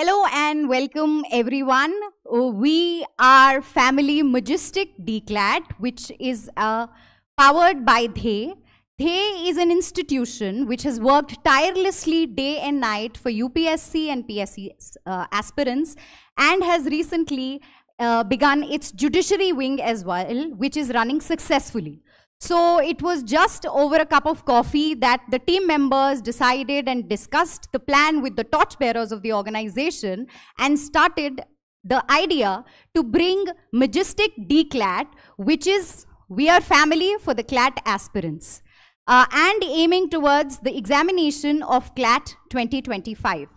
Hello and welcome everyone. Uh, we are Family Majestic DCLAT, which is uh, powered by Dhe. Dhe is an institution which has worked tirelessly day and night for UPSC and PSC uh, aspirants and has recently uh, begun its judiciary wing as well, which is running successfully. So it was just over a cup of coffee that the team members decided and discussed the plan with the torchbearers of the organization and started the idea to bring Majestic DCLAT, which is We Are Family for the CLAT aspirants, uh, and aiming towards the examination of CLAT 2025.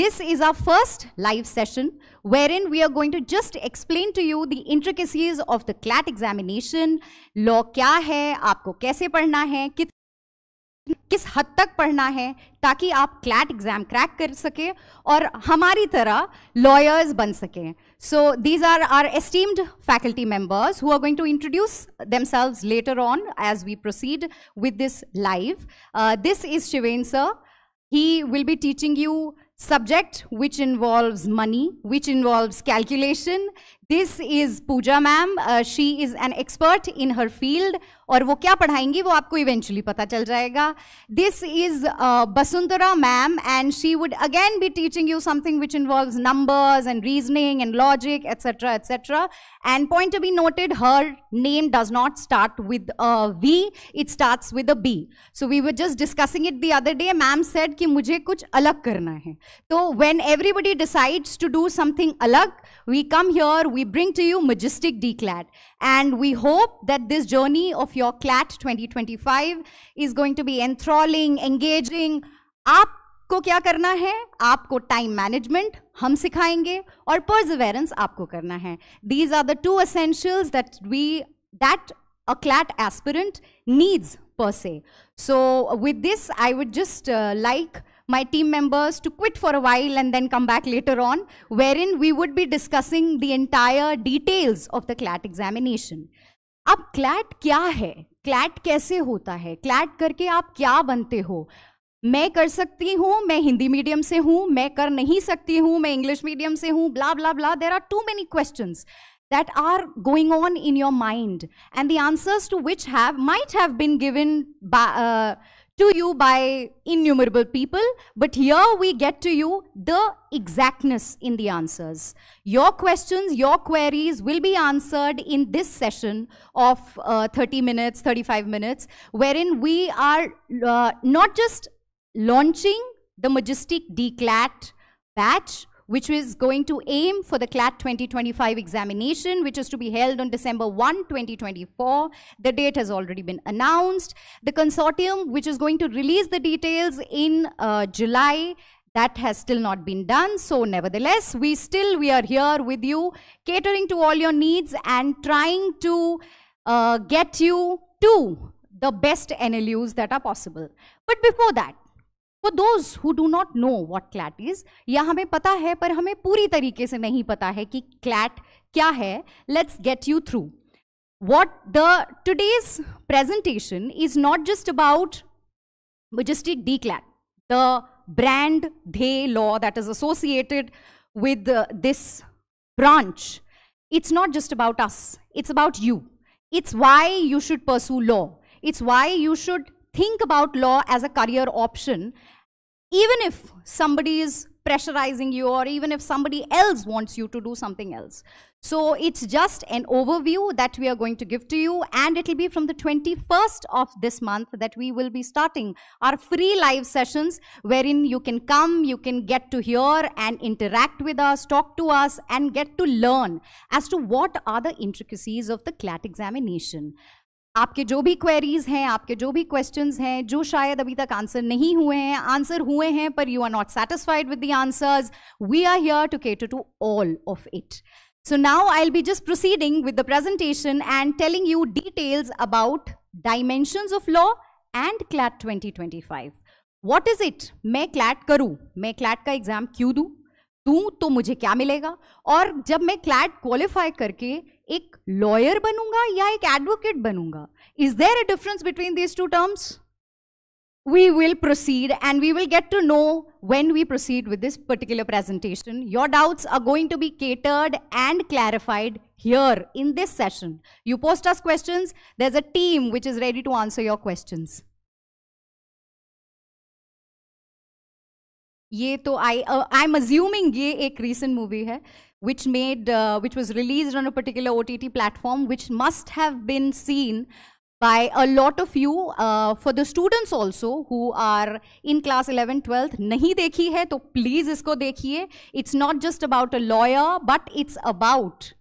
This is our first live session wherein we are going to just explain to you the intricacies of the CLAT examination. Law क्या है आपको कैसे पढ़ना है कित किस हद तक पढ़ना है ताकि आप क्लैट एग्जाम क्रैक कर सके और हमारी तरह लॉयर्स बन सकें so these are are esteemed faculty members who are going to introduce themselves later on as we proceed with this live this is Shiven sir he will be teaching you subject which involves money, which involves calculation. This is Pooja ma'am. Uh, she is an expert in her field और वो क्या पढ़ाएंगी वो आपको eventually पता चल जाएगा this is Basundhara ma'am and she would again be teaching you something which involve numbers and reasoning and logic etcetera etcetera and point to be noted her name does not start with V it starts with a B so we were just discussing it the other day ma'am said कि मुझे कुछ अलग करना है तो when everybody decides to do something अलग we come here we bring to you majestic the CLAT And we hope that this journey of your CLAT 2025 is going to be enthralling, engaging. आपको क्या करना है आपको time management हम सिखाएंगे और perseverance आपको करना है are the two essentials that we that a CLAT aspirant needs per se. So with this, I would just uh, like my team members to quit for a while and then come back later on, wherein we would be discussing the entire details of the CLAT examination. अब CLAT क्या है CLAT कैसे होता है CLAT करके आप क्या बनते हो मैं कर सकती हूँ मैं हिंदी मीडियम से हूँ मैं कर नहीं सकती हूँ मैं इंग्लिश मीडियम से हूँ blah blah blah there are too many question that are going on in your mind and the answers to which have might have been given by, uh, to you by innumerable people, but here we get to you the exactness in the answers. Your questions, your queries will be answered in this session of uh, 30 minutes, 35 minutes, wherein we are uh, not just launching the Majestic DCLAT batch, which is going to aim for the CLAT 2025 examination, which is to be held on December 1, 2024. The date has already been announced. The consortium, which is going to release the details in uh, July, that has still not been done. So nevertheless, we still, we are here with you, catering to all your needs and trying to uh, get you to the best NLUs that are possible. But before that, those who do not know what CLAT is, या हमें पता है पर हमें पूरी तरीके से नहीं पता है कि क्लैट क्या है let's get you through what the today's presentation is not just about majestic declat the brand day law that is associated with this branch it's not just about us it's about you it's why you should pursue law it's why you should think about law as a career option even if somebody is pressurizing you or even if somebody else wants you to do something else. So it's just an overview that we are going to give to you and it'll be from the 21st of this month that we will be starting our free live sessions wherein you can come, you can get to hear and interact with us, talk to us and get to learn as to what are the intricacies of the CLAT examination. आपके जो भी queries हैं आपके जो भी questions हैं जो शायद अभी तक आंसर नहीं हुए हैं आंसर हुए हैं पर you are not satisfied with the answers we are here to cater to all of it so now I will be just proceeding with the presentation and telling you details about dimensions of law and CLAT 2025 what is it मैं CLAT करूं मैं CLAT का exam क्यों दूं दूं तो मुझे क्या मिलेगा और जब मैं क्लैट क्वालिफाई करके एक लॉयर बनूंगा या एक एडवोकेट बनूंगा is there a difference between these two terms we will proceed and we will get to know when we proceed with this particular presentation. Your doubts are going to be catered and clarified here in this session. You post us questions, there's a team which is ready to answer your questions. ये तो आई आई am assuming ये एक recent movie है which made uh, which was released on a particular OTT platform, which must have been seen by a lot of you uh, for the students also who are in class 11 12, nahi dekhi hai to please isko dekhiye it's not just about a lawyer but it's about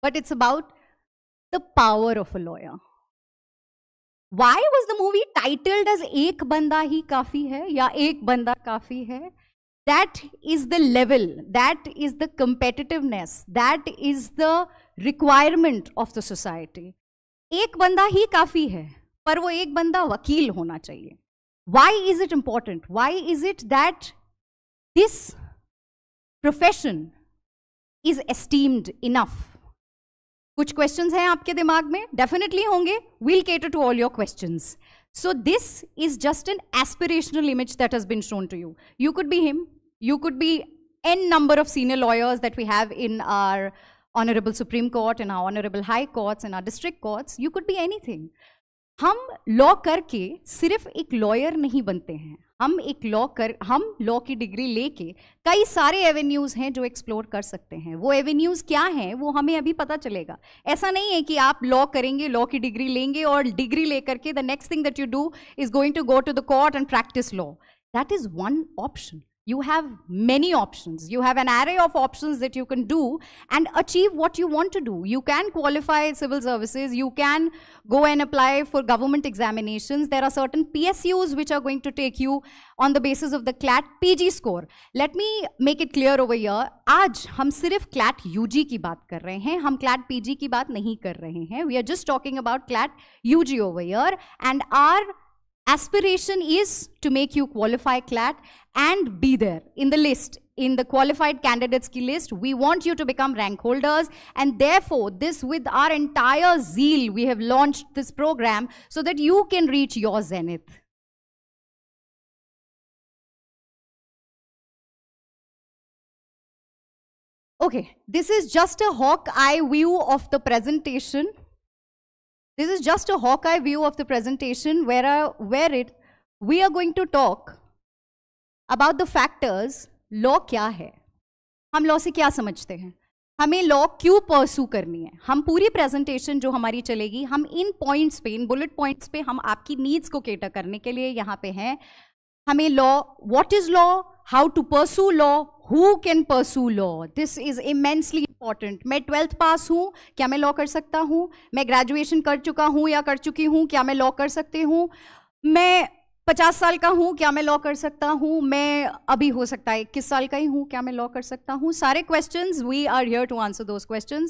but it's about the power of a lawyer why was the movie titled as ek banda hi kafi hai ya ek banda kafi hai that is the level, that is the competitiveness, that is the requirement of the society. Ek banda hi kafi hai, par wo ek banda wakil hona chahiye. Why is it important? Why is it that this profession is esteemed enough? Which questions hai aapke dimaag mein? Definitely honge. We'll cater to all your questions. So this is just an aspirational image that has been shown to you. You could be him, You could be n number of senior lawyers that we have in our Honorable Supreme Court, in our Honorable High Courts, in our district courts. You could be anything. हम law करके सिर्फ एक lawyer नहीं बनते हैं हम एक law कर हम लॉ की डिग्री लेके कई सारे एवेन्यूज़ हैं जो एक्सप्लोर कर सकते हैं वो एवेन्यूज़ क्या हैं वो हमें अभी पता चलेगा ऐसा नहीं है कि आप लॉ करेंगे लॉ की डिग्री लेंगे और डिग्री लेकर के the next thing that you do is going to go to the court and practice law that is one option You have many options. You have an array of options that you can do and achieve what you want to do. You can qualify civil services. You can go and apply for government examinations. There are certain PSUs which are going to take you on the basis of the CLAT PG score. Let me make it clear over here. आज हम CLAT UG ki बात CLAT PG We are just talking about CLAT UG over here and our Aspiration is to make you qualify CLAT and be there in the list in the qualified candidates ki list. We want you to become rank holders and therefore this with our entire zeal we have launched this program so that you can reach your zenith. Okay, this is just a hawk eye view of the presentation. This is just a Hawkeye view of the presentation where, I, uh, where it, we are going to talk about the factors law क्या है हम law से क्या समझते हैं हमें law क्यों परसू करनी है हम पूरी प्रेजेंटेशन जो हमारी चलेगी हम इन पॉइंट्स पे इन बुलेट पॉइंट्स पे हम आपकी नीड्स को केटर करने के लिए यहाँ पे हैं हमें law what is law how to pursue law who can pursue law this is immensely important मैं ट्वेल्थ पास हूँ क्या मैं लॉ कर सकता हूँ मैं ग्रेजुएशन कर चुका हूँ या कर चुकी हूँ क्या मैं लॉ कर सकती हूँ मैं पचास साल का हूँ क्या मैं लॉ कर सकता हूँ मैं अभी हो सकता है इक्कीस साल का ही हूँ क्या मैं लॉ कर सकता हूँ सारे question we are here to answer those question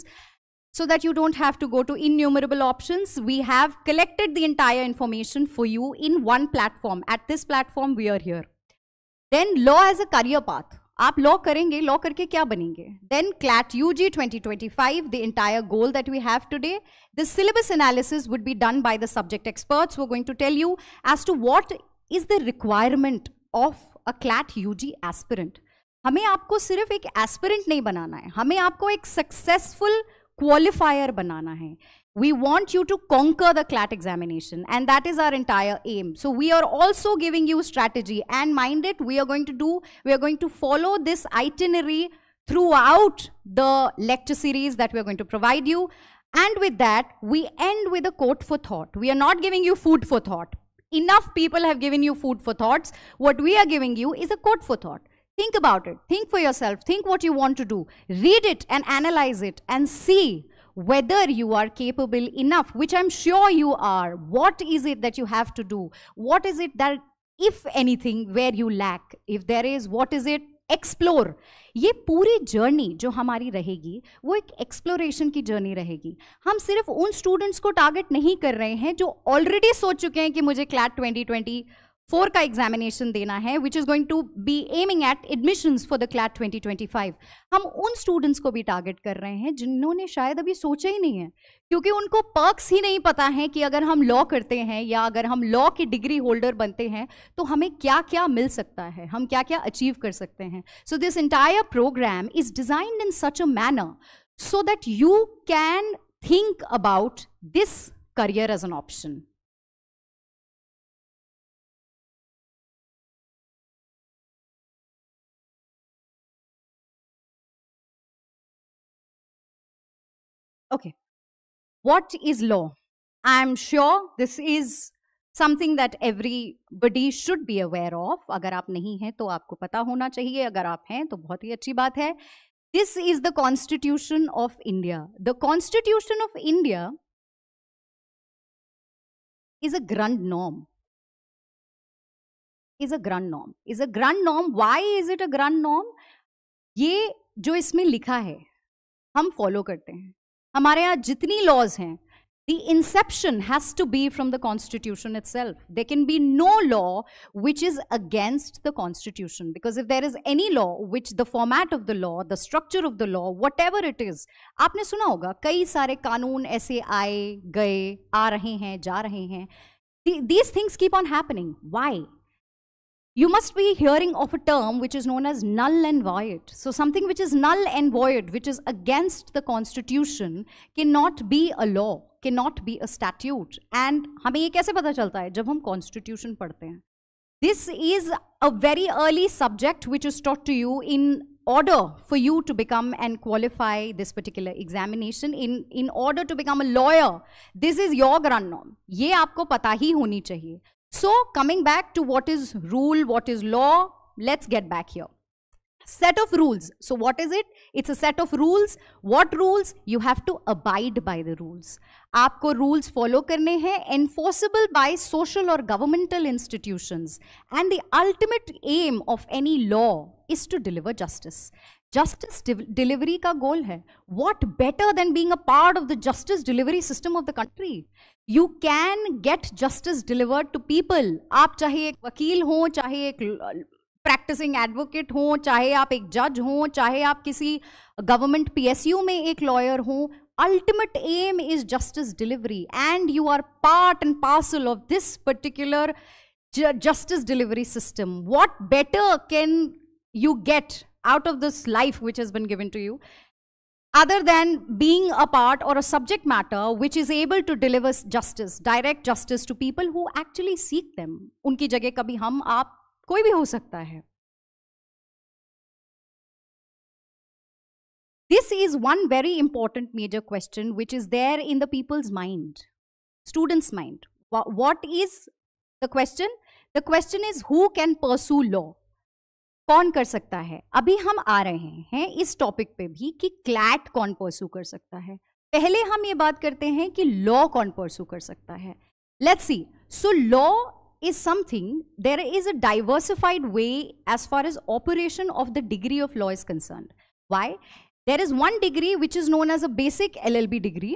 so that you don't have to go to innumerable options we have collected the entire information for you in one platform at this platform we are here then law as a career path आप law करेंगे law करके क्या बनेंगे then CLAT U G twenty twenty five the entire goal that we have today the syllabus analysis would be done by the subject experts वो going to tell you as to what is the requirement of a CLAT U G aspirant हमें आपको सिर्फ एक aspirant नहीं बनाना है हमें आपको एक successful qualifier banana hai. We want you to conquer the CLAT examination and that is our entire aim. So we are also giving you strategy and mind it, we are going to do, we are going to follow this itinerary throughout the lecture series that we are going to provide you. And with that, we end with a quote for thought. We are not giving you food for thought. Enough people have given you food for thoughts. What we are giving you is a quote for thought. Think about it. Think for yourself. Think what you want to do. Read it and analyze it and see whether you are capable enough, which I'm sure you are. What is it that you have to do? What is it that, if anything, where you lack? If there is, what is it? Explore ये पूरी journey जो हमारी रहेगी वो एक exploration की journey रहेगी हम सिर्फ उन स्टूडेंट्स को टारगेट नहीं कर रहे हैं जो ऑलरेडी सोच चुके हैं कि मुझे क्लैट 2020 फोर का एग्जामिनेशन देना है which is going to be aiming at admission for the CLAT 2025 हम उन स्टूडेंट्स को भी टारगेट कर रहे हैं जिन्होंने शायद अभी सोचा ही नहीं है क्योंकि उनको पर्क्स ही नहीं पता है कि अगर हम लॉ करते हैं या अगर हम लॉ के डिग्री होल्डर बनते हैं तो हमें क्या क्या मिल सकता है हम क्या क्या अचीव कर सकते हैं so this entire program is designed in such a manner so that you can think about this career as an option Okay. What is law? I'm sure this is something that everybody should be aware of अगर आप नहीं हैं तो आपको पता होना चाहिए अगर आप हैं तो बहुत ही अच्छी बात है this is the constitution of India the constitution of India is a grand नॉम इज अ grand नॉम इज अ grand नॉम why is it a grand नॉम ये जो इसमें लिखा है हम फॉलो करते हैं हमारे यहाँ जितनी लॉज हैं the inception has to be from the constitution itself there can be no law which is against the constitution because if there is any law which the format of the law the structure of the law whatever it is आपने सुना होगा कई सारे कानून ऐसे आए गए आ रहे हैं जा रहे हैं these things keep on happening why you must be hearing of a term which is known as null and void. So something which is null and void, which is against the constitution, cannot be a law, cannot be a statute. And do we know this? When we read the constitution This is a very early subject which is taught to you in order for you to become and qualify this particular examination in in order to become a lawyer this is your grand norm ye aapko pata hi honi so coming back to what is rule, what is law, let's get back here. Set of rules. So what is it? It's a set of rules. What rules? You have to abide by the rules. आपको rules follow करने हैं enforceable by social or governmental institutions. And the ultimate aim of any law is to deliver justice. Justice delivery का goal है What better than being a part of the justice delivery system of the country? You can get justice delivered to people. आप चाहे एक वकील हों चाहे एक practising advocate हों चाहे आप एक जज हों चाहे आप किसी गवर्नमेंट पीएसयू में एक लॉयर हों ultimate aim is justice delivery and you are part and parcel of this particular justice delivery system what better can you get out of this life which has been given to you other than being a part or a subject matter which is able to deliver justice, direct justice to people who actually seek them. unki जगह कभी hum, आप koi bhi ho sakta hai. This is one very important major question which is there in the people's mind, students' mind. What is the question? The question is who can pursue law? कौन कर सकता है अभी हम आ रहे हैं इस topic पे भी कि क्लैट कौन परसू कर सकता है पहले हम ये बात करते हैं कि लॉ कौन परसू कर सकता है let's see so law is something there is a diversified way as far as operation of the degree of law is concern why there is one degree which is known as a basic L L B degree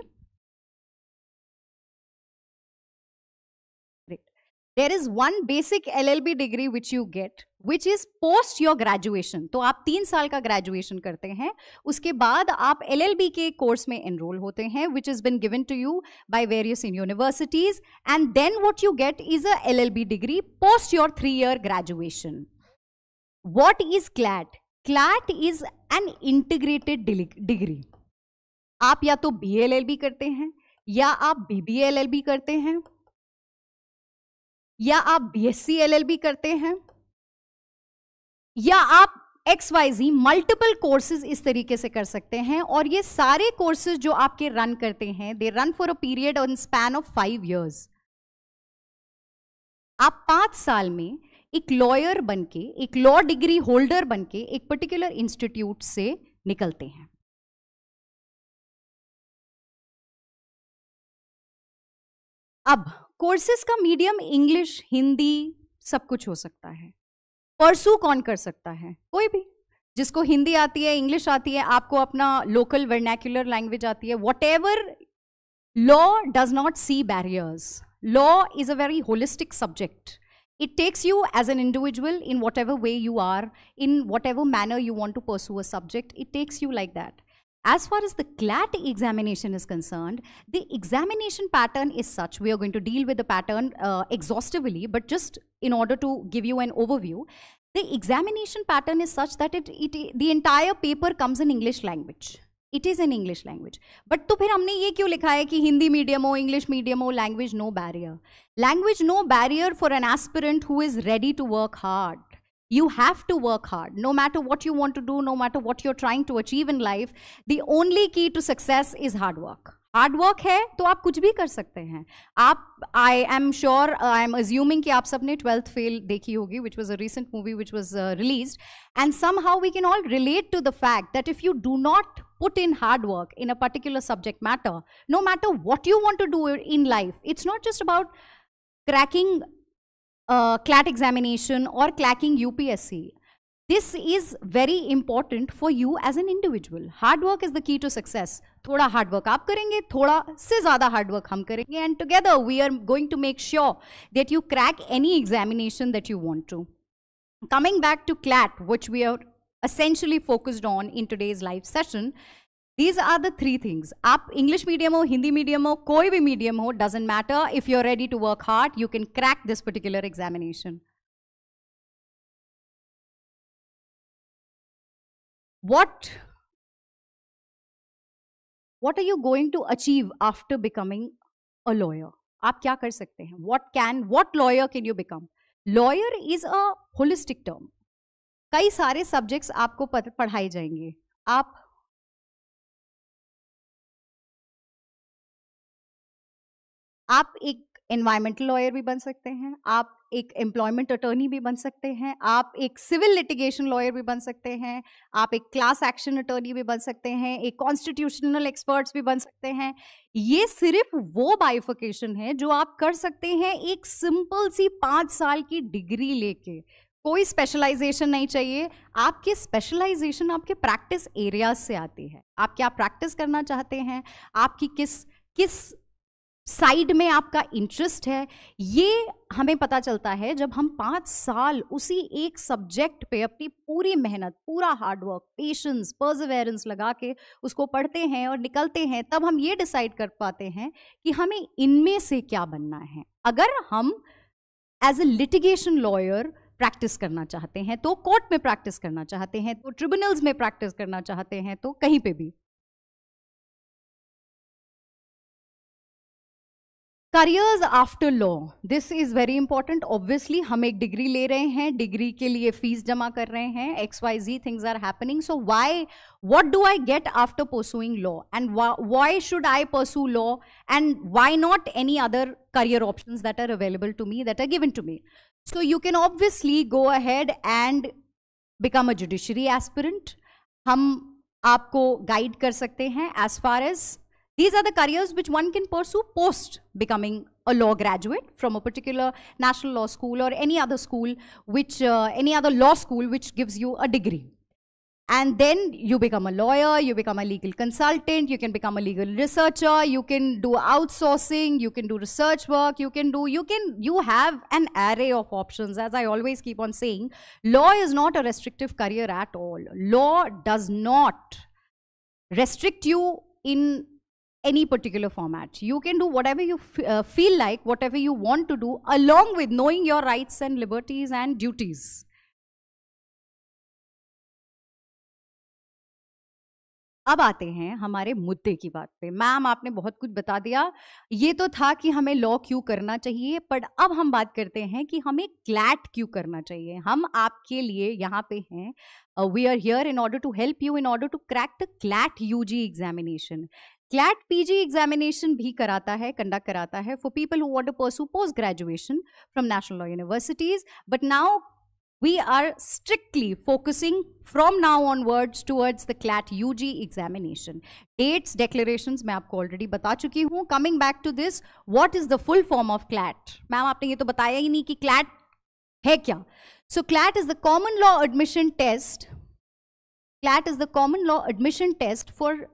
there is one basic L L B degree which you get which is post your graduation तो आप तीन साल का graduation करते हैं उसके बाद आप एल एल बी के कोर्स में एनरोल होते हैं which is been given to you by various in universities and then what you get is a L L B degree post your three year graduation what is CLAT CLAT is an integrated degree आप या तो B L L B करते हैं या आप B B L L B करते हैं या आप बीएससी एलएलबी करते हैं या आप X Y Z multiple courses इस तरीके से कर सकते हैं और ये सारे कोर्सेज जो आपके रन करते हैं they run for a period on span of five years आप पांच साल में एक लॉयर बनके एक लॉ डिग्री होल्डर बनके एक पर्टिकुलर इंस्टीट्यूट से निकलते हैं अब कोर्सेस का मीडियम इंग्लिश हिंदी सब कुछ हो सकता है परसू कौन कर सकता है कोई भी जिसको हिंदी आती है इंग्लिश आती है आपको अपना लोकल वर्नैक्युलर लैंग्वेज आती है whatever law does not see barriers law is a very holistic subject it takes you as an individual in whatever way you are in whatever manner you want to pursue a subject it takes you like that As far as the CLAT examination is concerned, the examination pattern is such. We are going to deal with the pattern uh, exhaustively, but just in order to give you an overview, the examination pattern is such that it, it the entire paper comes in English language. It is in English language. But to तो फिर हमने ये क्यों लिखा है कि medium medium language no barrier. Language no barrier for an aspirant who is ready to work hard. You have to work hard. No matter what you want to do, no matter what you're trying to achieve in life, the only key to success is hard work. Hard work है तो आप कुछ भी कर सकते हैं आप I am sure I am assuming कि आप सबने ट्वेल्थ फेल देखी होगी which was a recent movie which was release and somehow we can all relate to the fact that if you do not put in hard work in a particular subject matter no matter what you want to do in life it's not just about cracking uh, CLAT examination or clacking UPSC. This is very important for you as an individual. Hard work is the key to success. Thoda hard work आप करेंगे thoda se ज़्यादा hard work hum karenge, and together we are going to make sure that you crack any examination that you want to. Coming back to CLAT, which we are essentially focused on in today's live session, these are the three things. Up English medium or Hindi medium or koi bhi medium ho, doesn't matter. If you're ready to work hard, you can crack this particular examination. What, what are you going to achieve after becoming a lawyer? आप क्या कर सकते can What can what lawyer can you become lawyer is a holistic term कई सारे subjects आपको पढ़ाए जाएंगे आप आप एक एनवायरमेंटल लॉयर भी बन सकते हैं आप एक एम्प्लॉयमेंट अटर्नी भी बन सकते हैं आप एक सिविल लिटिगेशन लॉयर भी बन सकते हैं आप एक क्लास एक्शन अटर्नी भी बन सकते हैं एक कॉन्स्टिट्यूशनल एक्सपर्ट्स भी बन सकते हैं ये सिर्फ वो बायोफिकेशन है जो आप कर सकते हैं एक सिंपल सी पाँच साल की डिग्री लेके कोई स्पेशलाइजेशन नहीं चाहिए आपके स्पेशलाइजेशन आपके प्रैक्टिस एरियाज से आती है आप क्या प्रैक्टिस करना चाहते हैं आपकी किस किस साइड में आपका इंटरेस्ट है ये हमें पता चलता है जब हम पाँच साल उसी एक सब्जेक्ट पे अपनी पूरी मेहनत पूरा हार्डवर्क पेशेंस पर्जवेरेंस लगा के उसको पढ़ते हैं और निकलते हैं तब हम ये डिसाइड कर पाते हैं कि हमें इनमें से क्या बनना है अगर हम as a litigation lawyer practice करना चाहते हैं तो कोर्ट में प्रैक्टिस करना चाहते हैं तो ट्रिब्यूनल्स में प्रैक्टिस करना चाहते हैं तो कहीं पे भी careers after law this is very important obviously हम एक डिग्री ले रहे हैं डिग्री के लिए फीस जमा कर रहे हैं X Y Z things are happening so why what do I get after pursuing law and why should I pursue law and why not any other career option that are available to me that are given to me so you can obviously go ahead and become a judiciary aspirant हम आपको guide कर सकते हैं as far as These are the careers which one can pursue post becoming a law graduate from a particular national law school or any other school which, uh, any other law school which gives you a degree. And then you become a lawyer, you become a legal consultant, you can become a legal researcher, you can do outsourcing, you can do research work, you can do, you can, you have an array of options. As I always keep on saying, law is not a restrictive career at all. Law does not restrict you in any particular format. You can do whatever you uh, feel like, whatever you want to do, along with knowing your rights and liberties and duties. अब आते हैं हमारे मुद्दे की बात पे ma'am आपने बहुत कुछ बता दिया ये तो था कि हमें लॉ क्यों करना चाहिए पर अब हम बात करते हैं कि हमें क्लैट क्यों करना चाहिए हम आपके लिए यहाँ पे हैं we are here in order to help you in order to crack the CLAT UG examination CLAT PG examination भी कराता है कंडक्ट कराता है for people who want to pursue post graduation from national law universities but now we are strictly focusing from now onwards towards the CLAT U G examination dates declared मैं आपको already बता चुकी हूँ coming back to this what is the full form of CLAT ma'am आपने ये तो बताया ही नहीं कि क्लैट है क्या so CLAT is the common law admission test CLAT is the common law admission test for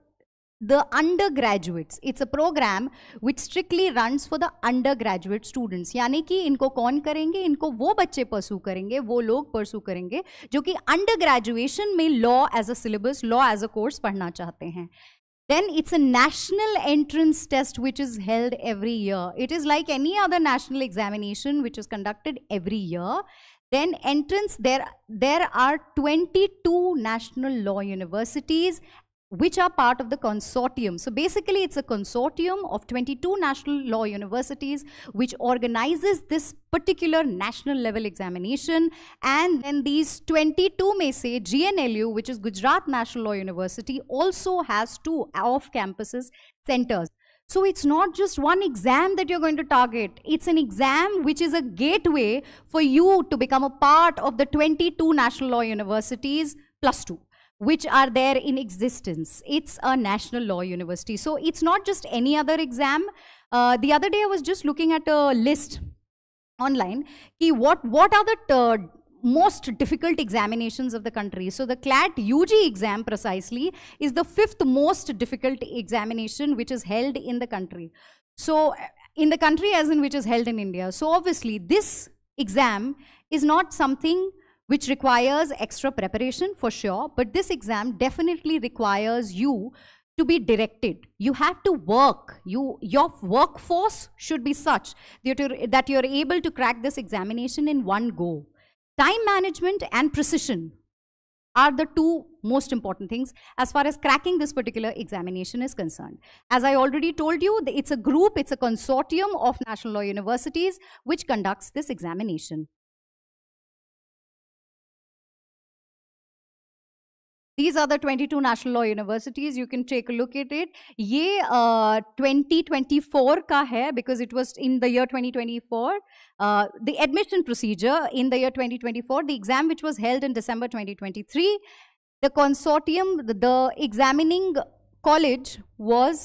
the undergraduates it's a program which strictly runs for the undergraduate students यानी कि इनको कौन करेंगे इनको वो बच्चे परसू करेंगे वो लोग परसू करेंगे जो कि अंडर ग्रेजुएशन में law as a syllabus law as a course पढ़ना चाहते हैं then it's a national entrance test which is held every year it is like any other national examination which is conducted every year then entrance there there are 22 national law universities which are part of the consortium. So basically it's a consortium of 22 national law universities which organizes this particular national level examination and then these 22 may say GNLU which is Gujarat National Law University also has two off-campuses centers. So it's not just one exam that you're going to target. It's an exam which is a gateway for you to become a part of the 22 national law universities plus two which are there in existence. It's a national law university. So it's not just any other exam. Uh, the other day I was just looking at a list online. Ki what, what are the third most difficult examinations of the country. So the CLAT UG exam precisely is the fifth most difficult examination which is held in the country. So in the country as in which is held in India. So obviously this exam is not something which requires extra preparation for sure, but this exam definitely requires you to be directed. You have to work. You, your workforce should be such that you're able to crack this examination in one go. Time management and precision are the two most important things as far as cracking this particular examination is concerned. As I already told you, it's a group, it's a consortium of National Law Universities which conducts this examination. these are the 22 national law universities you can take a look at it ye uh, 2024 ka hai because it was in the year 2024 uh, the admission procedure in the year 2024 the exam which was held in december 2023 the consortium the, the examining college was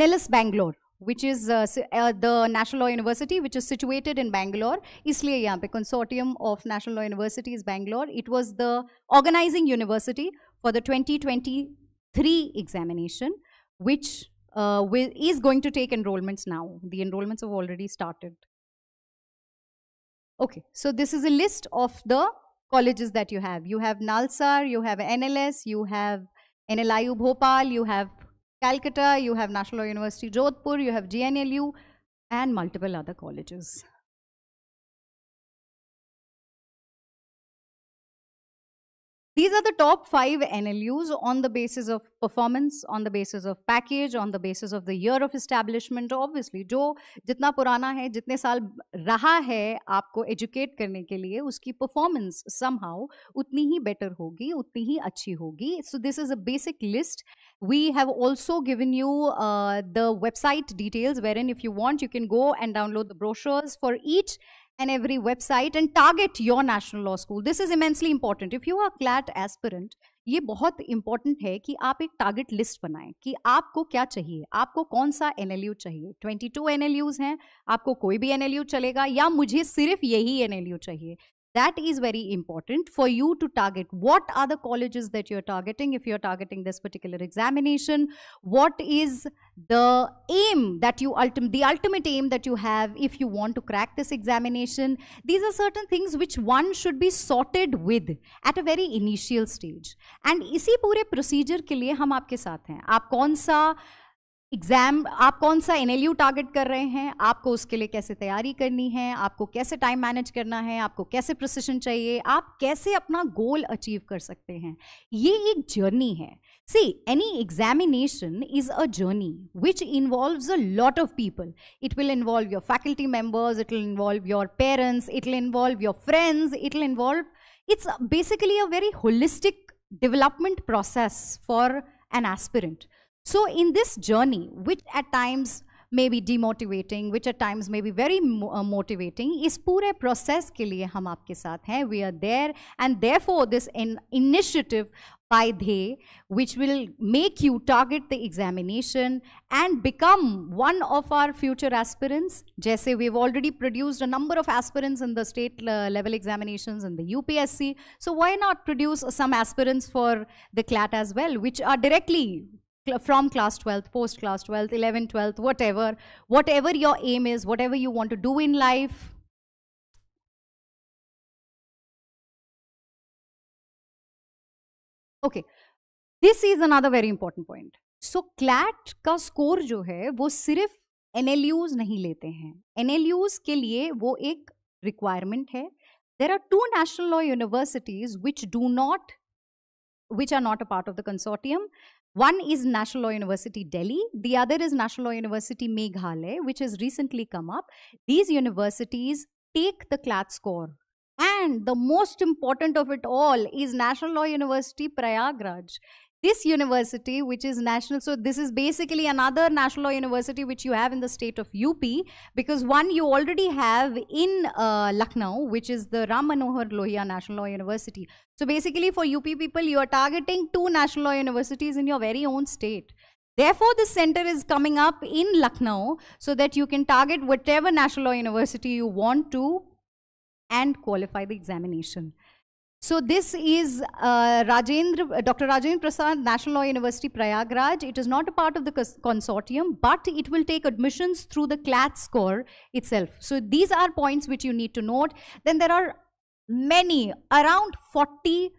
nls bangalore which is uh, uh, the National Law University, which is situated in Bangalore. इसलिए यहाँ पे Consortium of National Law Universities Bangalore. It was the organizing university for the 2023 examination, which uh, will, is going to take enrollments now. The enrollments have already started. Okay, so this is a list of the colleges that you have. You have Nalsar, you have NLS, you have NLIU Bhopal, you have Calcutta, you have National University Jodhpur, you have GNLU, and multiple other colleges. These are the top five NLUs on the basis of performance, on the basis of package, on the basis of the year of establishment. Obviously, जो जितना पुराना है जितने साल रहा है आपको educate करने के लिए उसकी performance somehow उतनी ही better होगी उतनी ही अच्छी होगी. So this is a basic list. We have also given you uh, the website details wherein if you want you can go and download the brochures for each and every website and target your national law school this is immensely important if you are clat aspirant ये बहुत important है कि आप एक target list बनाएं कि आपको क्या चाहिए आपको कौन सा एन चाहिए 22 टू हैं आपको कोई भी एन चलेगा या मुझे सिर्फ यही एन चाहिए That is very important for you to target. What are the colleges that you're targeting if you're targeting this particular examination? What is the aim that you ultimate, the ultimate aim that you have if you want to crack this examination? These are certain things which one should be sorted with at a very initial stage. And isi पूरे procedure ke liye हम aapke saath हैं. Aap कौन exam आप कौन सा N target कर रहे हैं आपको उसके लिए कैसे तैयारी करनी है आपको कैसे टाइम मैनेज करना है आपको कैसे प्रोसेशन चाहिए आप कैसे अपना गोल अचीव कर सकते हैं ये एक जर्नी है see any examination is a journey which involves a lot of people it will involve your faculty members it will involve your parents it will involve your friends it will involve it's basically a very holistic development process for an aspirant So in this journey, which at times may be demotivating, which at times may be very uh, motivating, is pure process के लिए We are there and therefore this in initiative by they which will make you target the examination and become one of our future aspirants. Jaise we've already produced a number of aspirants in the state uh, level examinations in the UPSC. So why not produce some aspirants for the CLAT as well, which are directly from class 12th, post class 12th, 11th, 12th, whatever, whatever your aim is, whatever you want to do in life. Okay, this is another very important point. so, CLAT का score जो है वो सिर्फ NLU's. नहीं लेते हैं N के लिए वो एक रिक्वायरमेंट है there are which are not a part of the consortium one is National Law University Delhi, the other is National Law University Meghalaya, which has recently come up. These universities take the CLAT score. And the most important of it all is National Law University Prayagraj this university, which is national, so this is basically another national law university which you have in the state of UP, because one you already have in uh, Lucknow, which is the Ram Manohar Lohia National Law University. So basically for UP people, you are targeting two national law universities in your very own state. Therefore, this center is coming up in Lucknow so that you can target whatever national law university you want to and qualify the examination. So this is uh, Rajendra, uh, Dr. Rajendra Prasad, National Law University, Prayagraj. It is not a part of the consortium, but it will take admissions through the CLAT score itself. So these are points which you need to note. Then there are many, around 40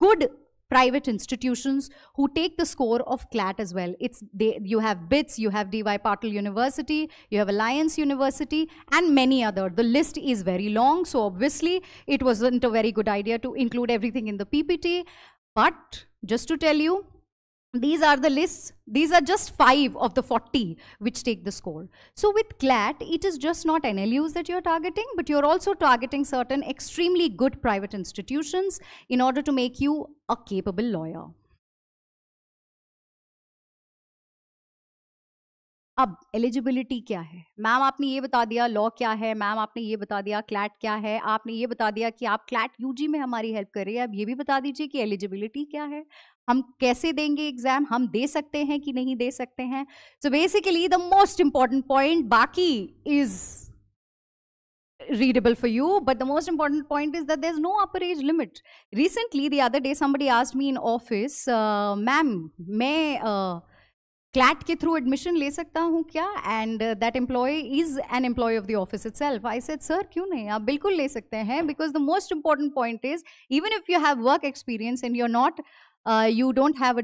good private institutions who take the score of CLAT as well. It's they, You have BITS, you have DY Patil University, you have Alliance University and many other. The list is very long, so obviously it wasn't a very good idea to include everything in the PPT. But just to tell you, these are the lists these are just five of the 40 which take the score so with clat it is just not nlus that you're targeting but you're also targeting certain extremely good private institutions in order to make you a capable lawyer अब eligibility क्या है ma'am आपने ये बता दिया law क्या है ma'am आपने ये बता दिया क्लैट क्या है आपने ये बता दिया कि आप क्लैट यूजी में हमारी हेल्प कर रही है अब ये भी बता दीजिए कि एलिजिबिलिटी क्या है हम कैसे देंगे एग्जाम हम दे सकते हैं कि नहीं दे सकते हैं so basically the most important point बाकी is readable for you but the most important point is that there's no upper age limit recently the other day somebody asked me in office uh, ma'am main uh, CLAT के through admission ले सकता हूँ क्या and that employ is an employ of the office itself I set sir क्यों नहीं आप बिल्कुल ले सकते हैं because the most important point is even if you have work experience and you are not you don't have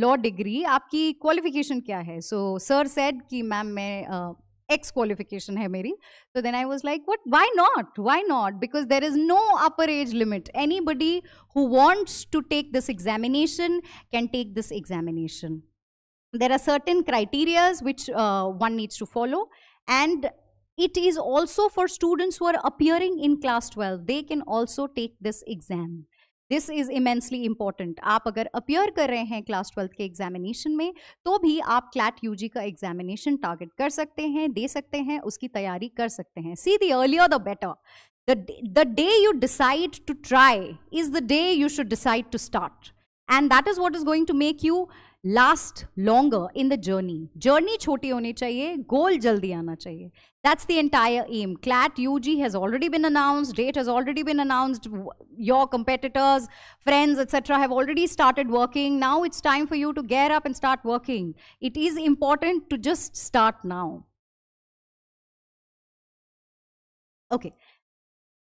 law degree आपकी qualification क्या है सो सर सेड कि मैम मैं uh, एक्स क्वालिफिकेशन है मेरी तो then I was like what why not why not because there is no upper age limit anybody who wants to take this examination can take this examination there are certain criteria which uh, one needs to follow and it is also for students who are appearing in class 12 they can also take this exam this is immensely important aap agar appear kar rahe hain class 12 ke examination mein to bhi aap clat ug examination target kar sakte hain de sakte hain uski taiyari kar sakte see the earlier the better the day you decide to try is the day you should decide to start and that is what is going to make you last longer in the journey. Journey choti honi chahiye, goal jaldi aana chahiye. That's the entire aim. CLAT UG has already been announced, date has already been announced, your competitors, friends, etc. have already started working. Now it's time for you to gear up and start working. It is important to just start now. Okay.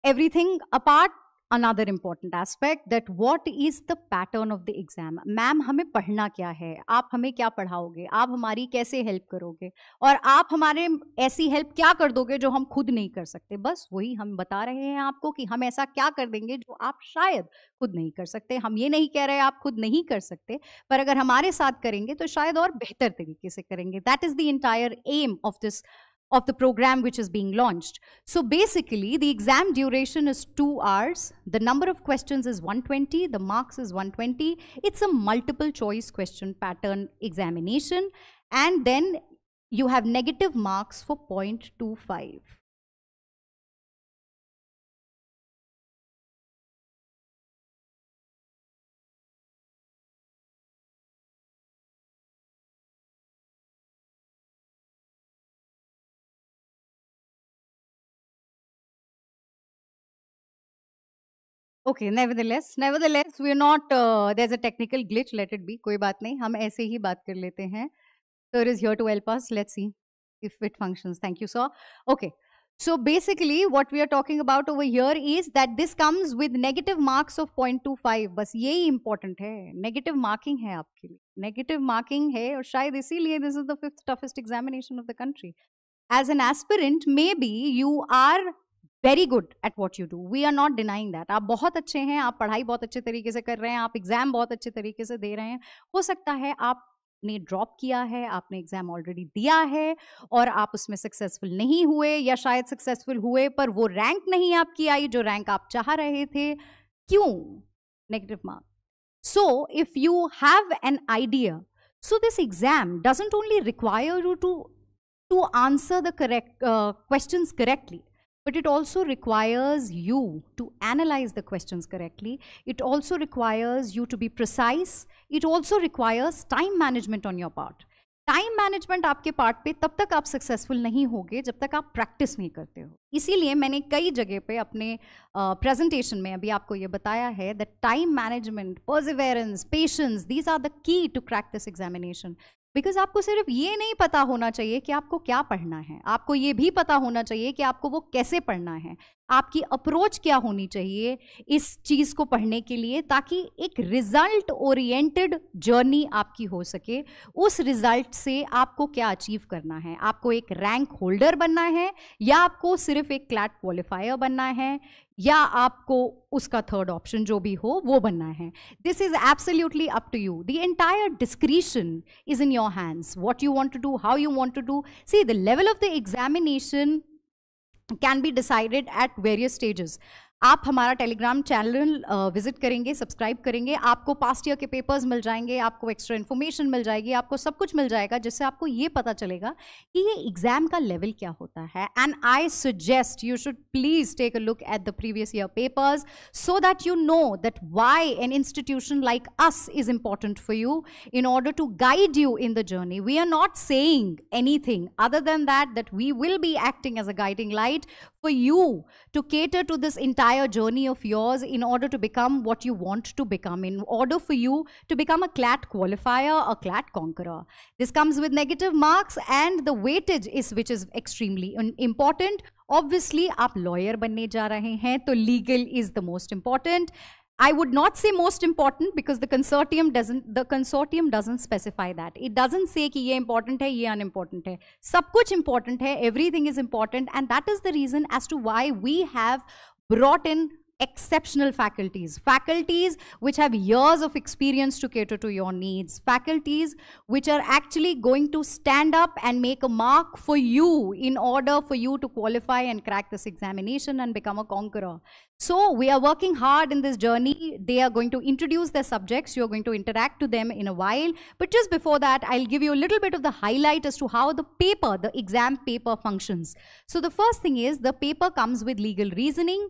Everything apart another important aspect that what is the pattern of the exam ma'am हमें पढ़ना क्या है आप हमें क्या पढ़ाओगे आप हमारी कैसे हेल्प करोगे और आप हमारे ऐसी हेल्प क्या कर दोगे जो हम खुद नहीं कर सकते बस वही हम बता रहे हैं आपको कि हम ऐसा क्या कर देंगे जो आप शायद खुद नहीं कर सकते हम ये नहीं कह रहे आप खुद नहीं कर सकते पर अगर हमारे साथ करेंगे तो शायद और बेहतर तरीके से करेंगे that is the entire aim of this of the program which is being launched. So basically, the exam duration is 2 hours. The number of questions is 120. The marks is 120. It's a multiple choice question pattern examination. And then you have negative marks for 0.25. Okay nevertheless nevertheless we are not there is a technical glitch let it be कोई बात नहीं हम ऐसे ही बात कर लेते हैं so it is here to help us let's see if it functions thank you sir okay so basically what we are talking about over here is that this comes with negative marks of 0.25 बस यही important है negative marking है आपके लिए negative marking है और शायद इसीलिए this is the fifth toughest examination of the country as an aspirant maybe you are very good at what you do we are not denying that आप बहुत अच्छे हैं आप पढ़ाई बहुत अच्छे तरीके से कर रहे हैं आप एग्जाम बहुत अच्छे तरीके से दे रहे हैं हो सकता है आपने ड्रॉप किया है आपने एग्जाम ऑलरेडी दिया है और आप उसमें सक्सेसफुल नहीं हुए या शायद सक्सेसफुल हुए पर वो रैंक नहीं आपकी आई जो रैंक आप चाह रहे थे क्यों negative mark so if you have an idea so this exam doesn't only require you to to answer the correct question correctly But it also requires you to analyze the questions correctly. It also requires you to be precise. It also requires time management on your part. Time management aapke part pe tab tak aap successful nahi hoge jab tak aap practice nahi karte ho. Isiliye maine kai jagah pe apne presentation mein abhi aapko ye bataya hai that time management, perseverance, patience, these are the key to crack this examination. Because आपको सिर्फ ये नहीं पता होना चाहिए कि आपको क्या पढ़ना है आपको ये भी पता होना चाहिए कि आपको वो कैसे पढ़ना है आपकी अप्रोच क्या होनी चाहिए इस चीज को पढ़ने के लिए ताकि एक रिजल्ट ओरिएंटेड जर्नी आपकी हो सके उस रिजल्ट से आपको क्या अचीव करना है आपको एक रैंक होल्डर बनना है या आपको सिर्फ एक क्लैट क्वालिफायर बनना है या आपको उसका थर्ड ऑप्शन जो भी हो वो बनना है this is absolutely up to you the entire discretion is in your hands what you want to do how you want to do see the level of the examination can be decided at various stages. आप हमारा Telegram channel visit करेंगे subscribe करेंगे आपको past year के papers मिल जाएंगे आपको extra information मिल जाएगी आपको सब कुछ मिल जाएगा जिससे आपको ये पता चलेगा कि ये एग्जाम का लेवल क्या होता है and I suggest you should please take a look at the previous year papers so that you know that why an institution like us is important for you in order to guide you in the journey we are not anything other than that that we will be acting as a guiding light for you to cater to this entire journey of yours in order to become what you want to become, in order for you to become a CLAT qualifier, a CLAT conqueror. This comes with negative marks and the weightage is which is extremely important. Obviously, are lawyer बनने जा रहे हैं, तो legal is the most important. I would not say most important because the consortium doesn't the consortium doesn't specify that. It doesn't say कि ये important है ये unimportant important है. Everything is important, and that is the reason as to why we have brought in exceptional faculties, faculties which have years of experience to cater to your needs, faculties which are actually going to stand up and make a mark for you in order for you to qualify and crack this examination and become a conqueror. So we are working hard in this journey. They are going to introduce their subjects. You're going to interact to them in a while. But just before that, I'll give you a little bit of the highlight as to how the paper, the exam paper functions. So the first thing is the paper comes with legal reasoning,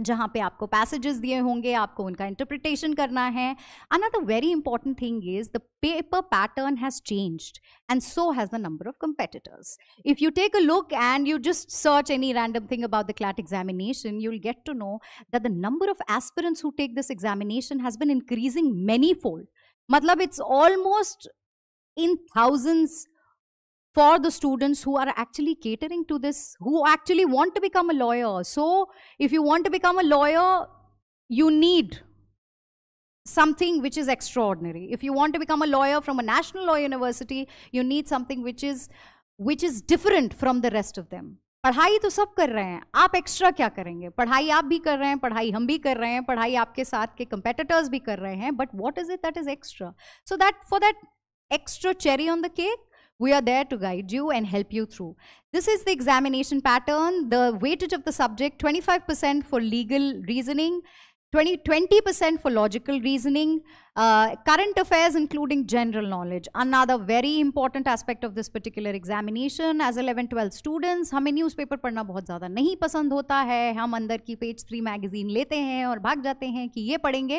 जहाँ पे आपको passages दिए होंगे आपको उनका interpretation करना है another very important thing is the paper pattern has change and so has the number of competitors if you take a look and you just search any random thing about the CLAT examination you will get to know that the number of aspirants who take this examination has been increasing many fold मतलब it's almost in thousands for the students who are actually catering to this, who actually want to become a lawyer. So if you want to become a lawyer, you need something which is extraordinary. If you want to become a lawyer from a national law university, you need something which is which is different from the rest of them. पढ़ाई तो सब कर रहे हैं आप extra क्या करेंगे पढ़ाई आप भी कर रहे हैं पढ़ाई हम भी कर रहे हैं पढ़ाई आपके साथ के कंपेटिटर्स भी कर रहे हैं but what is it that is extra so that for that extra cherry on the cake we are there to guide you and help you through. This is the examination pattern, the weightage of the subject, 25% for legal reasoning, 20% 20 for logical reasoning, current affairs including general knowledge another very important aspect of this particular examination as 11 12 students हमें newspaper padhna bahut zyada nahi pasand hota hai hum andar ki page 3 magazine lete hain aur bhag jate hain ki ye padhenge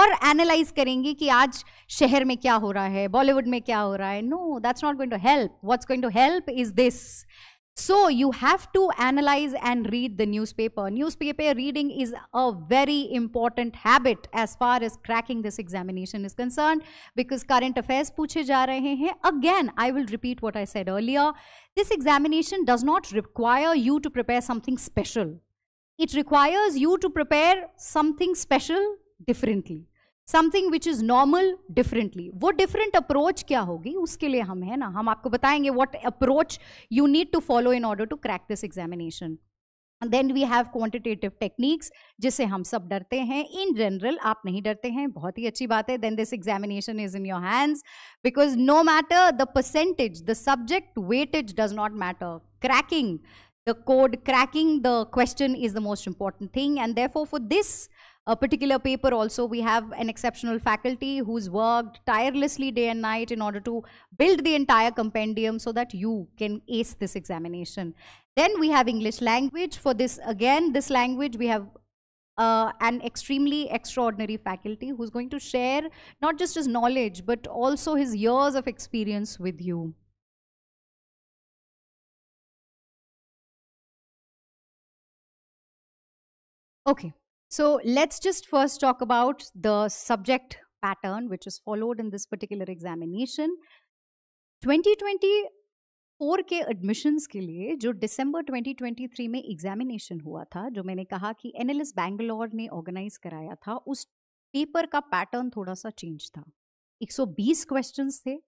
aur analyze karenge ki aaj शहर mein kya ho raha hai bollywood mein kya ho raha hai no that's not going to help what's going to help is this So you have to analyze and read the newspaper. Newspaper reading is a very important habit as far as cracking this examination is concerned because current affairs puche ja rahe hain. Again, I will repeat what I said earlier. This examination does not require you to prepare something special. It requires you to prepare something special differently. Something which is normal differently वो different approach क्या होगी उसके लिए हम है ना हम आपको बताएंगे what approach you need to follow in order to crack this examination then we have quantitative techniques जिससे हम सब डरते हैं इन जनरल आप नहीं डरते हैं बहुत ही अच्छी बात है then this examination is in your hands because no matter the percentage the subject weightage does not matter cracking the code cracking the question is the most important thing and therefore for this a particular paper also we have an exceptional faculty who's worked tirelessly day and night in order to build the entire compendium so that you can ace this examination then we have english language for this again this language we have uh, an extremely extraordinary faculty who's going to share not just his knowledge but also his years of experience with you okay So let's just first talk about the subject pattern which is followed in this particular examination. 2024 के admissions के लिए जो दिसंबर 2023 में examination हुआ था जो मैंने कहा कि एन बैंगलोर ने ऑर्गेनाइज कराया था उस पेपर का पैटर्न थोड़ा सा चेंज था 120 क्वेश्चंस थे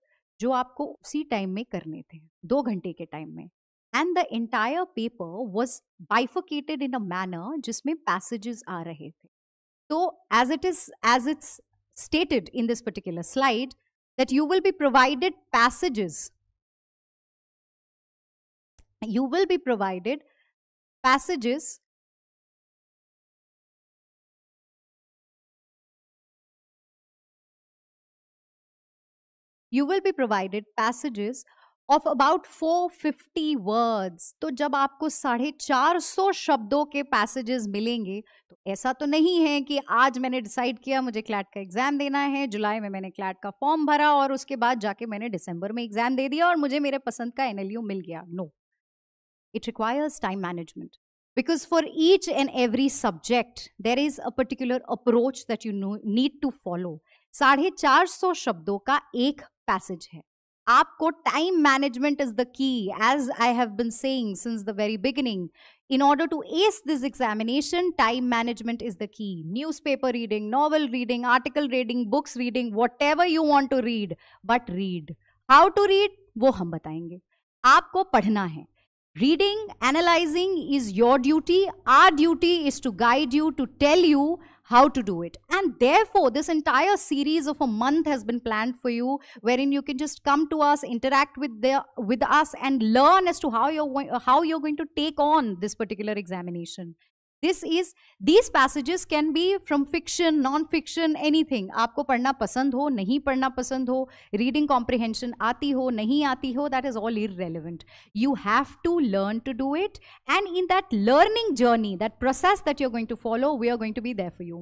जो आपको उसी टाइम में करने थे दो घंटे के टाइम में And the entire paper was bifurcated in a manner, जिसमें पैसेजेस आ रहे थे तो as it is as stated in this particular slide that you will be provided passages. You will be provided passages You will be provided passages of about 450 words तो जब आपको साढ़े चार सौ शब्दों के पैसेजेस मिलेंगे तो ऐसा तो नहीं है कि आज मैंने डिसाइड किया मुझे क्लैट का एग्जाम देना है जुलाई में मैंने क्लैट का फॉर्म भरा और उसके बाद जाके मैंने दिसंबर में एग्जाम दे दिया और मुझे मेरे पसंद का एन मिल गया no it requires time management because for each and every subject there is a particular approach that you need to follow साढ़े चार सौ शब्दों का एक पैसेज है आपको time management is the key as I have been saying since the very beginning in order to ace this examination time management is the key newspaper reading novel reading article reading books reading what ever you want to read but read how to read वो हम बताएंगे आपको पढ़ना है reading analysing is your duty our duty is to guide you to tell you how to do it. And therefore, this entire series of a month has been planned for you, wherein you can just come to us, interact with the with us, and learn as to how you're how you're going to take on this particular examination this is these passages can be from fiction non fiction anything aapko padhna pasand ho nahi padhna pasand ho reading comprehension aati ho nahi aati ho that is all irrelevant you have to learn to do it and in that learning journey that process that you're going to follow we are going to be there for you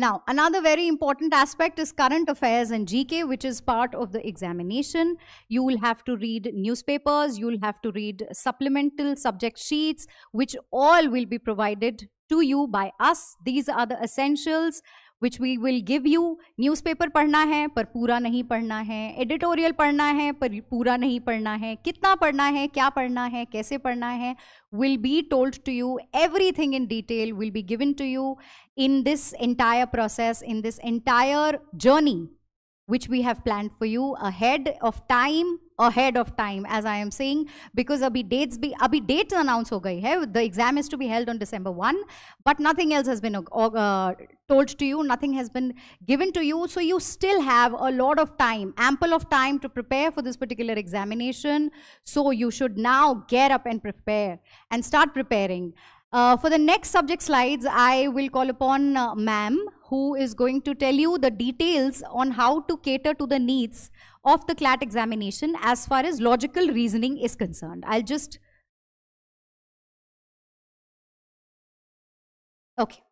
Now, another very important aspect is current affairs and GK, which is part of the examination. You will have to read newspapers, you will have to read supplemental subject sheets, which all will be provided to you by us. These are the essentials which we will give you newspaper पढ़ना है पर पूरा नहीं पढ़ना है editorial पढ़ना है पर पूरा नहीं पढ़ना है कितना पढ़ना है क्या पढ़ना है कैसे पढ़ना है will be told to you everything in detail will be given to you in this entire process in this entire journey which we have plan for you ahead of time ahead of time as I am saying because abhi dates be abhi dates announce ho gayi hai the exam is to be held on December 1 but nothing else has been uh, uh, told to you nothing has been given to you so you still have a lot of time ample of time to prepare for this particular examination so you should now get up and prepare and start preparing uh, for the next subject slides I will call upon uh, ma'am who is going to tell you the details on how to cater to the needs of the CLAT examination as far as logical reasoning is concerned. I'll just... Okay.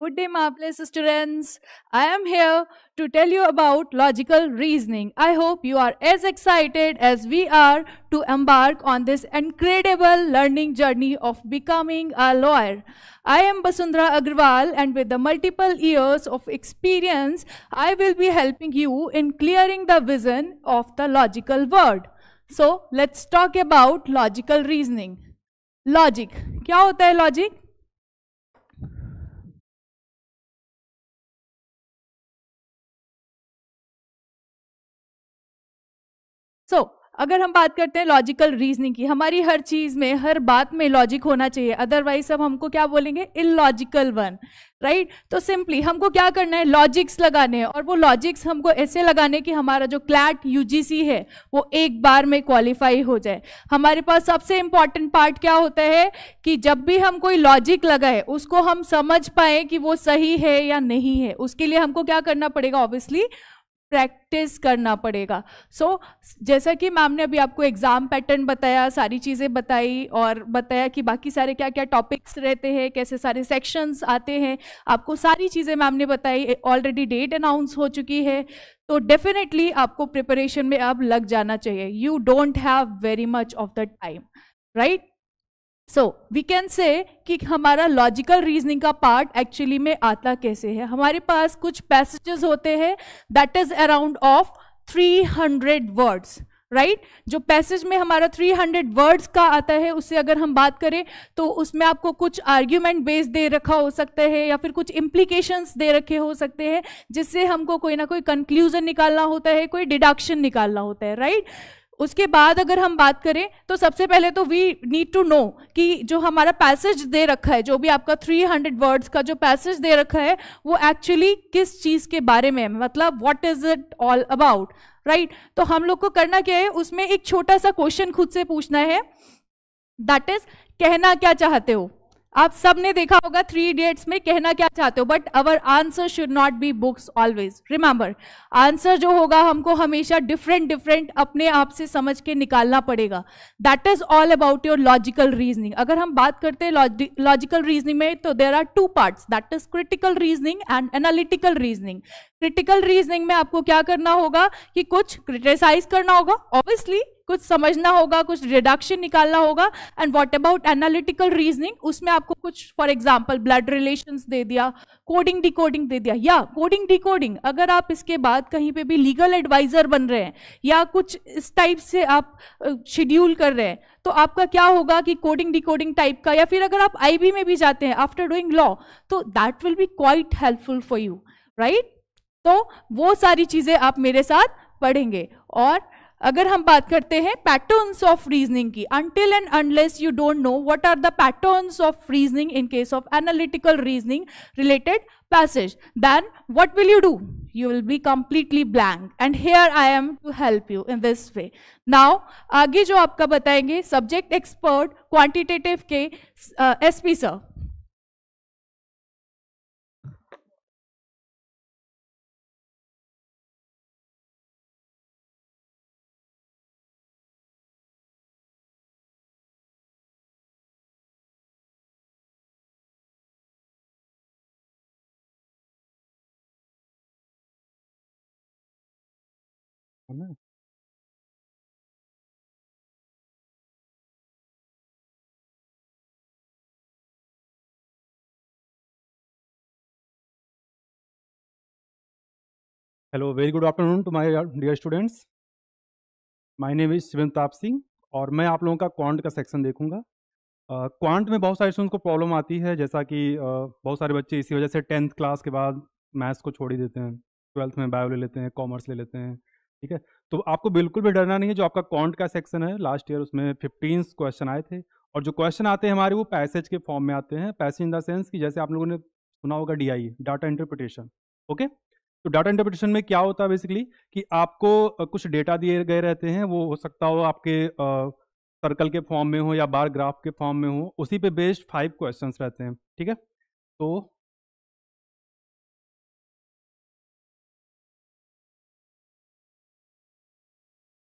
Good day, marvelous students. I am here to tell you about logical reasoning. I hope you are as excited as we are to embark on this incredible learning journey of becoming a lawyer. I am Basundra Agrawal and with the multiple years of experience, I will be helping you in clearing the vision of the logical word. So let's talk about logical reasoning. Logic. Kya hota hai logic? So so, अगर हम बात करते हैं logical reasoning की हमारी हर चीज में हर बात में लॉजिक होना चाहिए अदरवाइज हम हमको क्या बोलेंगे इलॉजिकल वन राइट तो सिंपली हमको क्या करना है लॉजिक्स लगाने हैं और वो लॉजिक्स हमको ऐसे लगाने कि हमारा जो क्लैट यूजीसी है वो एक बार में क्वालिफाई हो जाए हमारे पास सबसे इंपॉर्टेंट पार्ट क्या होता है कि जब भी हम कोई लॉजिक लगाए उसको हम समझ पाए कि वो सही है या नहीं है उसके लिए हमको क्या करना पड़ेगा ऑब्वियसली प्रैक्टिस करना पड़ेगा सो so, जैसा कि मैम ने अभी आपको एग्ज़ाम पैटर्न बताया सारी चीज़ें बताई और बताया कि बाकी सारे क्या क्या टॉपिक्स रहते हैं कैसे सारे सेक्शंस आते हैं आपको सारी चीज़ें मैम ने बताई ऑलरेडी डेट अनाउंस हो चुकी है तो डेफिनेटली आपको प्रिपरेशन में अब लग जाना चाहिए you don't have very much of the time right so we can say कि हमारा लॉजिकल रीजनिंग का पार्ट एक्चुअली में आता कैसे है हमारे पास कुछ पैसेजेस होते हैं that is around of 300 words right right? जो पैसेज में हमारा 300 वर्ड्स का आता है उससे अगर हम बात करें तो उसमें आपको कुछ आर्ग्यूमेंट बेस दे रखा हो सकता है या फिर कुछ इम्प्लीकेशंस दे रखे हो सकते हैं जिससे हमको कोई ना कोई कंक्लूजन निकालना होता है कोई डिडक्शन निकालना होता है राइट right? उसके बाद अगर हम बात करें तो सबसे पहले तो वी नीड टू नो कि जो हमारा पैसेज दे रखा है जो भी आपका 300 वर्ड्स का जो पैसेज दे रखा है वो एक्चुअली किस चीज़ के बारे में है मतलब what is it all about right तो हम लोग को करना क्या है उसमें एक छोटा सा क्वेश्चन खुद से पूछना है दैट इज़ कहना क्या चाहते हो आप सबने देखा होगा थ्री इडियट्स में कहना क्या चाहते हो but our answer should not be books always remember answer जो होगा हमको हमेशा डिफरेंट डिफरेंट अपने आप से समझ के निकालना पड़ेगा that is all about your logical reasoning अगर हम बात करते हैं लॉजिकल रीजनिंग में तो there are two parts that is critical reasoning and analytical reasoning critical reasoning में आपको क्या करना होगा कि कुछ क्रिटिसाइज करना होगा ऑब्वियसली कुछ समझना होगा कुछ रिडक्शन निकालना होगा and what about analytical reasoning उसमें आपको कुछ फॉर एग्जाम्पल ब्लड रिलेशन दे दिया कोडिंग डिकोडिंग दे दिया या कोडिंग डिकोडिंग अगर आप इसके बाद कहीं पे भी लीगल एडवाइजर बन रहे हैं या कुछ इस टाइप से आप शेड्यूल कर रहे हैं तो आपका क्या होगा कि कोडिंग डिकोडिंग टाइप का या फिर अगर आप आईबी में भी जाते हैं आफ्टर डूइंग लॉ तो that will be quite helpful for you right तो वो सारी चीज़ें आप मेरे साथ पढ़ेंगे और अगर हम बात करते हैं पैटर्न्स ऑफ रीजनिंग की until and unless you don't know what are the patterns of reasoning in case of analytical reasoning related passage than what will you do you will be completely blank and here I am to help you in this way now आगे जो आपका बताएंगे subject expert quantitative के S P sir है ना? Hello very good afternoon to my dear students my name is शिवन ताप सिंह और मैं आप लोगों का क्वांट का सेक्शन देखूंगा क्वांट uh, में बहुत सारे स्टूडेंट्स को प्रॉब्लम आती है जैसा कि uh, बहुत सारे बच्चे इसी वजह से टेंथ क्लास के बाद मैथ्स को छोड़ ही देते हैं ट्वेल्थ में बायो ले लेते हैं कॉमर्स ले लेते हैं ठीक है तो आपको बिल्कुल भी डरना नहीं है जो आपका कॉन्ट का सेक्शन है लास्ट ईयर उसमें फिफ्टीन क्वेश्चन आए थे और जो क्वेश्चन आते हैं हमारे वो पैसेज के फॉर्म में आते हैं पैसेज इन द सेंस कि जैसे आप लोगों ने सुना होगा डी डाटा इंटरप्रिटेशन ओके तो डाटा इंटरप्रिटेशन में क्या होता है बेसिकली कि आपको कुछ डेटा दिए गए रहते हैं वो हो सकता हो आपके सर्कल के फॉर्म में हो या बार ग्राफ के फॉर्म में हो उसी पे बेस्ड फाइव क्वेश्चंस रहते हैं ठीक है तो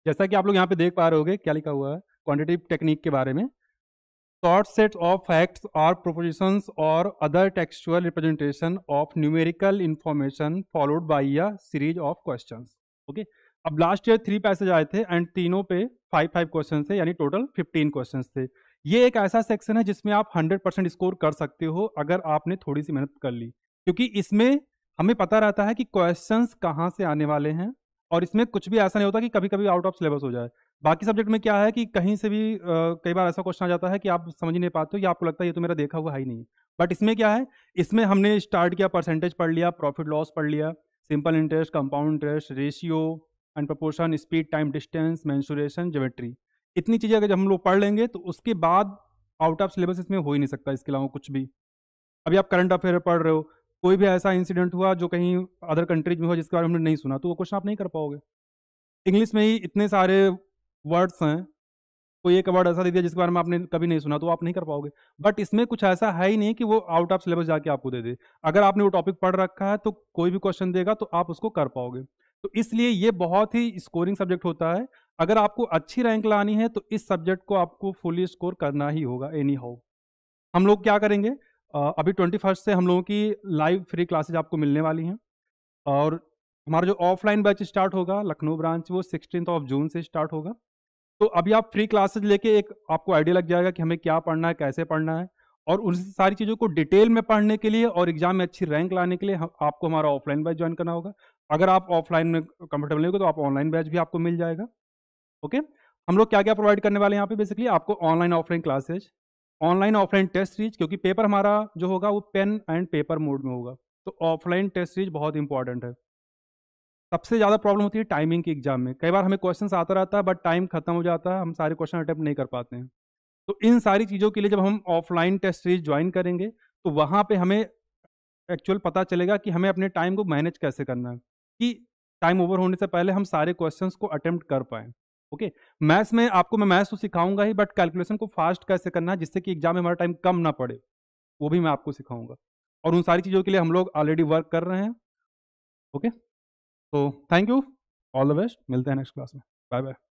जैसा कि आप लोग यहाँ पे देख पा रहे होंगे क्या लिखा हुआ है क्वांटिटेटिव टेक्निक के बारे में शॉर्ट सेट ऑफ फैक्ट्स और प्रोपोजिशन और other textual representation of numerical information followed by a series of question okay अब लास्ट ईयर थ्री पैसेज आए थे एंड तीनों पे फाइव फाइव क्वेश्चन थे यानी टोटल फिफ्टीन क्वेश्चन थे ये एक ऐसा सेक्शन है जिसमें आप हंड्रेड परसेंट स्कोर कर सकते हो अगर आपने थोड़ी सी मेहनत कर ली क्योंकि इसमें हमें पता रहता है कि क्वेश्चंस कहाँ से आने वाले हैं और इसमें कुछ भी ऐसा नहीं होता कि कभी कभी आउट ऑफ सिलेबस हो जाए बाकी सब्जेक्ट में क्या है कि कहीं से भी कई बार ऐसा क्वेश्चन आ जाता है कि आप समझ नहीं पाते हो या आपको लगता है ये तो मेरा देखा हुआ है ही नहीं बट इसमें क्या है इसमें हमने स्टार्ट किया परसेंटेज पढ़ लिया प्रॉफिट लॉस पढ़ लिया simple interest compound interest ratio and proportion speed time distance mensuration geometry इतनी चीज़ें अगर जब हम लोग पढ़ लेंगे तो उसके बाद आउट ऑफ सिलेबस इसमें हो ही नहीं सकता इसके अलावा कुछ भी अभी आप करंट अफेयर पढ़ रहे हो कोई भी ऐसा इंसिडेंट हुआ जो कहीं अदर कंट्रीज में हुआ जिसके बारे में हमने नहीं सुना तो वो क्वेश्चन आप नहीं कर पाओगे इंग्लिश में ही इतने सारे वर्ड्स हैं कोई एक वर्ड ऐसा दे दिया जिसके बारे में आपने कभी नहीं सुना तो आप नहीं कर पाओगे बट इसमें कुछ ऐसा है ही नहीं कि वो आउट ऑफ सिलेबस जाके आपको दे दे अगर आपने वो टॉपिक पढ़ रखा है तो कोई भी क्वेश्चन देगा तो आप उसको कर पाओगे तो इसलिए ये बहुत ही स्कोरिंग सब्जेक्ट होता है अगर आपको अच्छी रैंक लानी है तो इस सब्जेक्ट को आपको फुली स्कोर करना ही होगा एनी हाउ हम लोग क्या करेंगे अभी ट्वेंटी फर्स्ट से हम लोगों की लाइव फ्री क्लासेज आपको मिलने वाली हैं और हमारा जो ऑफलाइन बैच स्टार्ट होगा लखनऊ ब्रांच वो सिक्सटीन ऑफ जून से स्टार्ट होगा तो अभी आप फ्री क्लासेज लेके एक आपको आइडिया लग जाएगा कि हमें क्या पढ़ना है कैसे पढ़ना है और उन सारी चीज़ों को डिटेल में पढ़ने के लिए और एग्जाम में अच्छी रैंक लाने के लिए आपको हमारा ऑफलाइन बैच ज्वाइन करना होगा अगर आप ऑफलाइन में कंफर्टेबल नहीं हो तो आप ऑनलाइन बैच भी आपको मिल जाएगा ओके हम लोग क्या क्या प्रोवाइड करने वाले हैं यहाँ पे बेसिकली आपको online offline classes online offline test series क्योंकि पेपर हमारा जो होगा वो पेन एंड पेपर मोड में होगा तो ऑफलाइन टेस्ट सीरीज बहुत इंपॉर्टेंट है सबसे ज़्यादा प्रॉब्लम होती है टाइमिंग के एग्जाम में कई बार हमें क्वेश्चन आता रहता है बट टाइम खत्म हो जाता है हम सारे क्वेश्चन अटैम्प्ट नहीं कर पाते हैं तो इन सारी चीज़ों के लिए जब हम ऑफलाइन टेस्ट सीरीज ज्वाइन करेंगे तो वहाँ पर हमें एक्चुअल पता चलेगा कि हमें अपने टाइम को मैनेज कैसे करना है कि टाइम ओवर होने से पहले हम सारे क्वेश्चंस को अटेम्प्ट कर पाएँ ओके मैथ्स में आपको मैं मैथ्स तो सिखाऊंगा ही बट कैलकुलेशन को फास्ट कैसे करना है जिससे कि एग्जाम में हमारा टाइम कम ना पड़े वो भी मैं आपको सिखाऊंगा और उन सारी चीज़ों के लिए हम लोग ऑलरेडी वर्क कर रहे हैं ओके तो thank you all the best मिलते हैं नेक्स्ट क्लास में बाय बाय